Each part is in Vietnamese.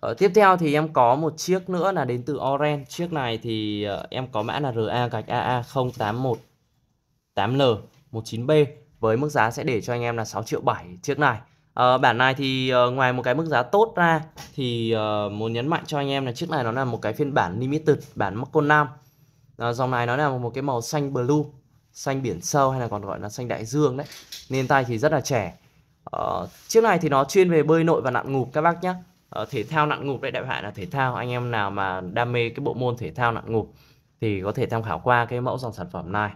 Ờ, tiếp theo thì em có một chiếc nữa là đến từ Orange. Chiếc này thì uh, em có mã là RA gạch AA 081 l 19B với mức giá sẽ để cho anh em là 6 triệu 7 chiếc này. Uh, bản này thì uh, ngoài một cái mức giá tốt ra thì uh, muốn nhấn mạnh cho anh em là chiếc này nó là một cái phiên bản limited, bản Marco Nam. Uh, dòng này nó là một cái màu xanh blue, xanh biển sâu hay là còn gọi là xanh đại dương đấy. Nên tay thì rất là trẻ. Uh, chiếc này thì nó chuyên về bơi nội và nặn ngụp các bác nhé Ờ, thể thao nặng ngục đấy đại loại là thể thao anh em nào mà đam mê cái bộ môn thể thao nặng ngục thì có thể tham khảo qua cái mẫu dòng sản phẩm này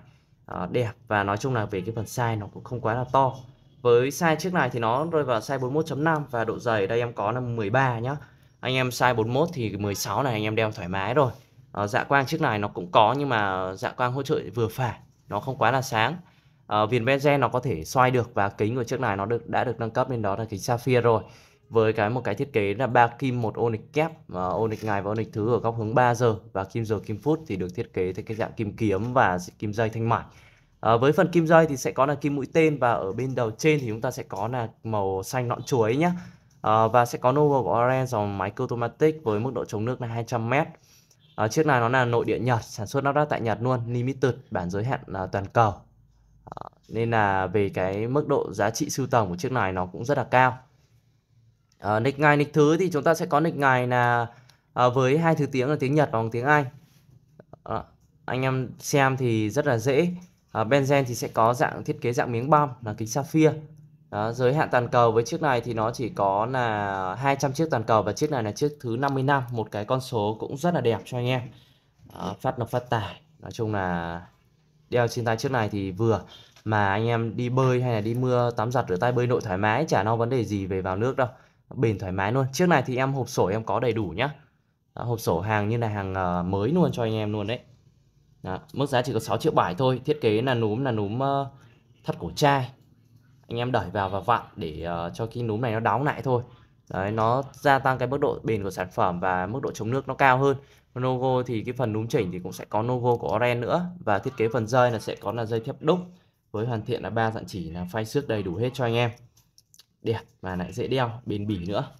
uh, đẹp và nói chung là về cái phần size nó cũng không quá là to với size chiếc này thì nó rơi vào size 41.5 và độ dày đây em có là 13 nhá anh em size 41 thì 16 này anh em đeo thoải mái rồi à, dạ quang chiếc này nó cũng có nhưng mà dạ quang hỗ trợ vừa phải nó không quá là sáng à, viền benzen nó có thể xoay được và kính của chiếc này nó được đã được nâng cấp lên đó là kính sapphire rồi với cái một cái thiết kế là ba kim một ô nịch kép ờ, và ô nịch ngày và ô nịch thứ ở góc hướng 3 giờ và kim giờ kim phút thì được thiết kế theo cái dạng kim kiếm và kim dây thanh mải à, với phần kim dây thì sẽ có là kim mũi tên và ở bên đầu trên thì chúng ta sẽ có là màu xanh nọn chuối nhé à, ờ, và sẽ có logo của orange dòng máy automatic với mức độ chống nước là 200 m à, chiếc này nó là nội địa nhật sản xuất lắp ráp tại nhật luôn limited bản giới hạn là toàn cầu à, nên là về cái mức độ giá trị sưu tầm của chiếc này nó cũng rất là cao uh, nick ngày nịch thứ thì chúng ta sẽ có nịch ngày là uh, với hai thứ tiếng là tiếng Nhật và tiếng Anh uh, anh em xem thì rất là dễ uh, Benzen thì sẽ có dạng thiết kế dạng miếng bom là kính sapphire đó, giới hạn toàn cầu với chiếc này thì nó chỉ có là 200 chiếc toàn cầu và chiếc này là chiếc thứ 50 năm một cái con số cũng rất là đẹp cho anh em đó, phát lộc phát tải nói chung là đeo trên tay chiếc này thì vừa mà anh em đi bơi hay là đi mưa tắm giặt rửa tay bơi nội thoải mái chả nó vấn đề gì về vào nước đâu bền thoải mái luôn chiếc này thì em hộp sổ em có đầy đủ nhá đó, hộp sổ hàng như là hàng uh, mới luôn cho anh em luôn đấy đó, mức giá chỉ có 6 triệu bảy thôi thiết kế là núm là núm uh, ờ, thắt cổ chai anh em đẩy vào và vặn để uh, cho cái núm này nó đóng lại thôi đấy nó gia tăng cái mức độ bền của sản phẩm và mức độ chống nước nó cao hơn logo thì cái phần núm chỉnh thì cũng sẽ có logo của Oren nữa và thiết kế phần dây là sẽ có là dây thép đúc với hoàn thiện là ba dạng chỉ là phay xước đầy đủ hết cho anh em đẹp à, mà lại dễ đeo bền bỉ nữa